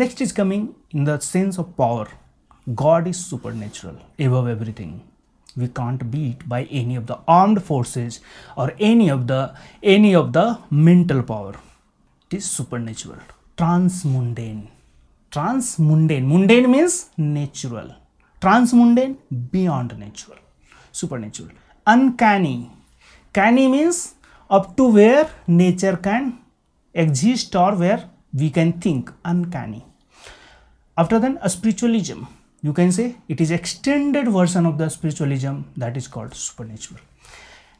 Next is coming in the sense of power. God is supernatural, above everything. We can't beat by any of the armed forces or any of the any of the mental power. It is supernatural, transmundane. Transmundane. Mundane means natural. Transmundane beyond natural. Supernatural. Uncanny. Canny means up to where nature can exist or where we can think uncanny after then a spiritualism, you can say it is extended version of the spiritualism that is called supernatural.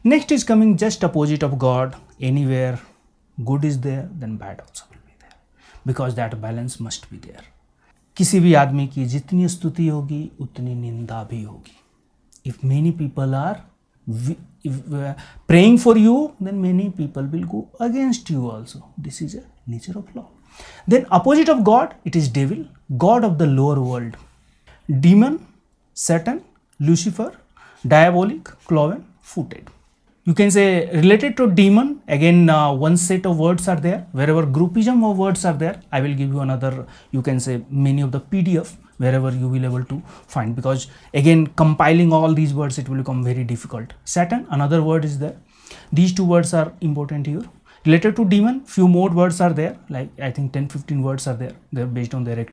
Next is coming just opposite of God, anywhere good is there then bad also will be there because that balance must be there. किसी भी आदमी की जितनी स्तुति होगी उतनी निंदा भी होगी if many people are uh, praying for you then many people will go against you also this is a nature of law then opposite of god it is devil god of the lower world. Demon, Satan, Lucifer, diabolic, cloven, footed. You can say related to demon, again uh, one set of words are there, wherever groupism of words are there, I will give you another, you can say many of the PDF wherever you will able to find because again compiling all these words it will become very difficult. Satan, another word is there. These two words are important here related to demon few more words are there like i think 10 15 words are there they're based on their